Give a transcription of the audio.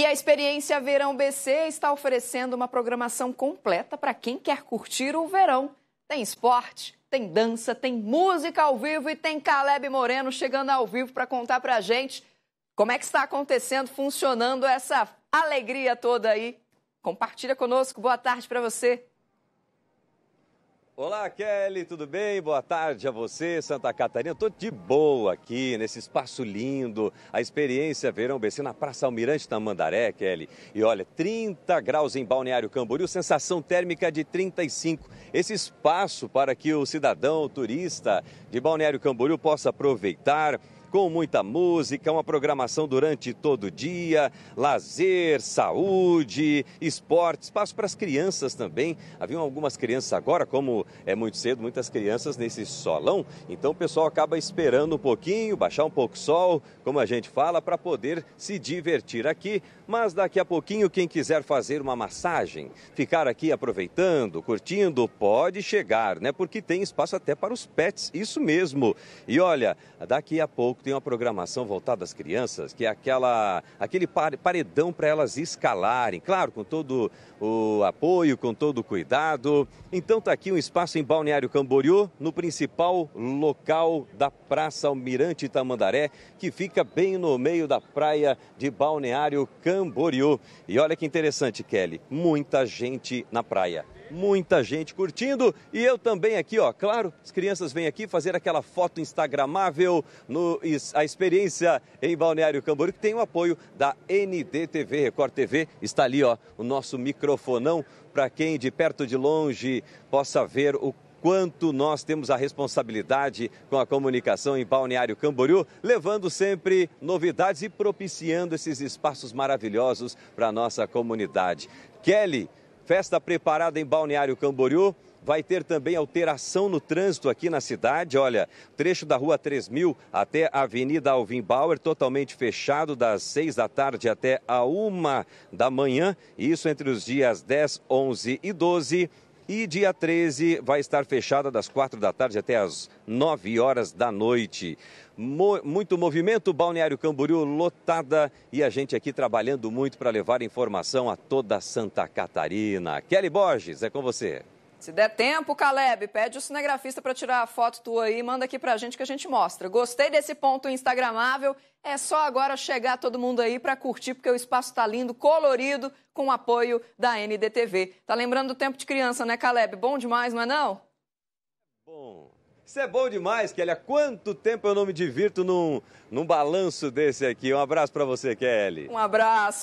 E a experiência Verão BC está oferecendo uma programação completa para quem quer curtir o verão. Tem esporte, tem dança, tem música ao vivo e tem Caleb Moreno chegando ao vivo para contar para a gente como é que está acontecendo, funcionando essa alegria toda aí. Compartilha conosco. Boa tarde para você. Olá, Kelly, tudo bem? Boa tarde a você, Santa Catarina. Estou de boa aqui nesse espaço lindo, a experiência Verão BC na Praça Almirante Tamandaré, Kelly. E olha, 30 graus em Balneário Camboriú, sensação térmica de 35. Esse espaço para que o cidadão, o turista de Balneário Camboriú possa aproveitar com muita música, uma programação durante todo o dia, lazer, saúde, esporte, espaço para as crianças também. Haviam algumas crianças agora, como é muito cedo, muitas crianças nesse solão, então o pessoal acaba esperando um pouquinho, baixar um pouco o sol, como a gente fala, para poder se divertir aqui. Mas daqui a pouquinho, quem quiser fazer uma massagem, ficar aqui aproveitando, curtindo, pode chegar, né? Porque tem espaço até para os pets, isso mesmo. E olha, daqui a pouco grupo tem uma programação voltada às crianças, que é aquela, aquele paredão para elas escalarem, claro, com todo o apoio, com todo o cuidado. Então está aqui um espaço em Balneário Camboriú, no principal local da Praça Almirante Tamandaré, que fica bem no meio da praia de Balneário Camboriú. E olha que interessante, Kelly, muita gente na praia muita gente curtindo e eu também aqui, ó. Claro, as crianças vêm aqui fazer aquela foto instagramável no a experiência em Balneário Camboriú que tem o apoio da NDTV, Record TV, está ali, ó, o nosso microfonão para quem de perto de longe possa ver o quanto nós temos a responsabilidade com a comunicação em Balneário Camboriú, levando sempre novidades e propiciando esses espaços maravilhosos para a nossa comunidade. Kelly, Festa preparada em Balneário Camboriú. Vai ter também alteração no trânsito aqui na cidade. Olha, trecho da Rua 3000 até a Avenida Alvin Bauer, totalmente fechado das 6 da tarde até a 1 da manhã. Isso entre os dias 10, 11 e 12. E dia 13 vai estar fechada das 4 da tarde até as 9 horas da noite. Mo muito movimento, Balneário Camboriú lotada e a gente aqui trabalhando muito para levar informação a toda Santa Catarina. Kelly Borges, é com você. Se der tempo, Caleb, pede o cinegrafista para tirar a foto tua aí e manda aqui para a gente que a gente mostra. Gostei desse ponto instagramável. É só agora chegar todo mundo aí para curtir, porque o espaço está lindo, colorido, com o apoio da NDTV. Tá lembrando do tempo de criança, né, Caleb? Bom demais, não é não? Bom. Isso é bom demais, Kelly. Há quanto tempo eu não me divirto num, num balanço desse aqui. Um abraço para você, Kelly. Um abraço.